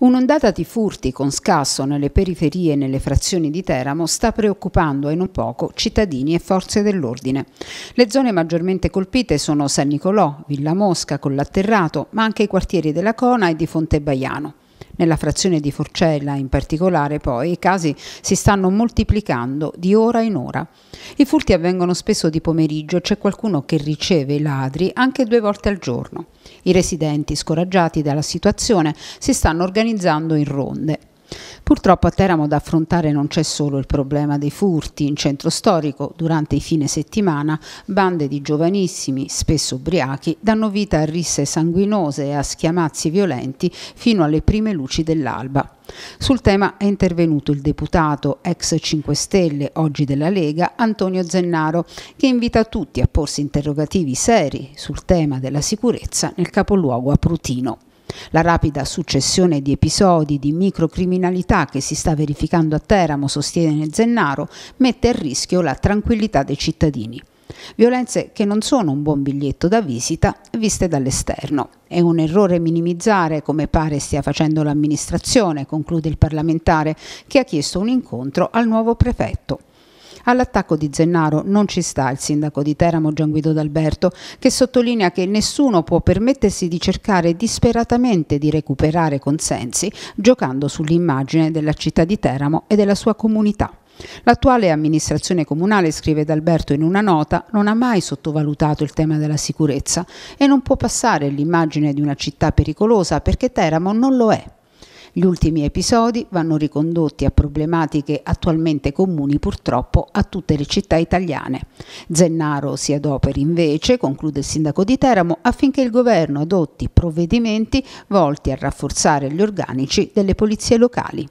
Un'ondata di furti con scasso nelle periferie e nelle frazioni di Teramo sta preoccupando e non poco cittadini e forze dell'ordine. Le zone maggiormente colpite sono San Nicolò, Villa Mosca, Collatterrato, ma anche i quartieri della Cona e di Fonte Baiano. Nella frazione di Forcella in particolare poi i casi si stanno moltiplicando di ora in ora. I furti avvengono spesso di pomeriggio, c'è qualcuno che riceve i ladri anche due volte al giorno. I residenti, scoraggiati dalla situazione, si stanno organizzando in ronde. Purtroppo a Teramo da affrontare non c'è solo il problema dei furti. In centro storico, durante i fine settimana, bande di giovanissimi, spesso ubriachi, danno vita a risse sanguinose e a schiamazzi violenti fino alle prime luci dell'alba. Sul tema è intervenuto il deputato ex 5 Stelle, oggi della Lega, Antonio Zennaro, che invita tutti a porsi interrogativi seri sul tema della sicurezza nel capoluogo aprutino. La rapida successione di episodi di microcriminalità che si sta verificando a Teramo, sostiene Zennaro, mette a rischio la tranquillità dei cittadini. Violenze che non sono un buon biglietto da visita viste dall'esterno. È un errore minimizzare, come pare stia facendo l'amministrazione, conclude il parlamentare, che ha chiesto un incontro al nuovo prefetto. All'attacco di Zennaro non ci sta il sindaco di Teramo Gian Guido D'Alberto, che sottolinea che nessuno può permettersi di cercare disperatamente di recuperare consensi giocando sull'immagine della città di Teramo e della sua comunità. L'attuale amministrazione comunale, scrive D'Alberto in una nota, non ha mai sottovalutato il tema della sicurezza e non può passare l'immagine di una città pericolosa perché Teramo non lo è. Gli ultimi episodi vanno ricondotti a problematiche attualmente comuni purtroppo a tutte le città italiane. Zennaro si adoperi invece, conclude il sindaco di Teramo, affinché il governo adotti provvedimenti volti a rafforzare gli organici delle polizie locali.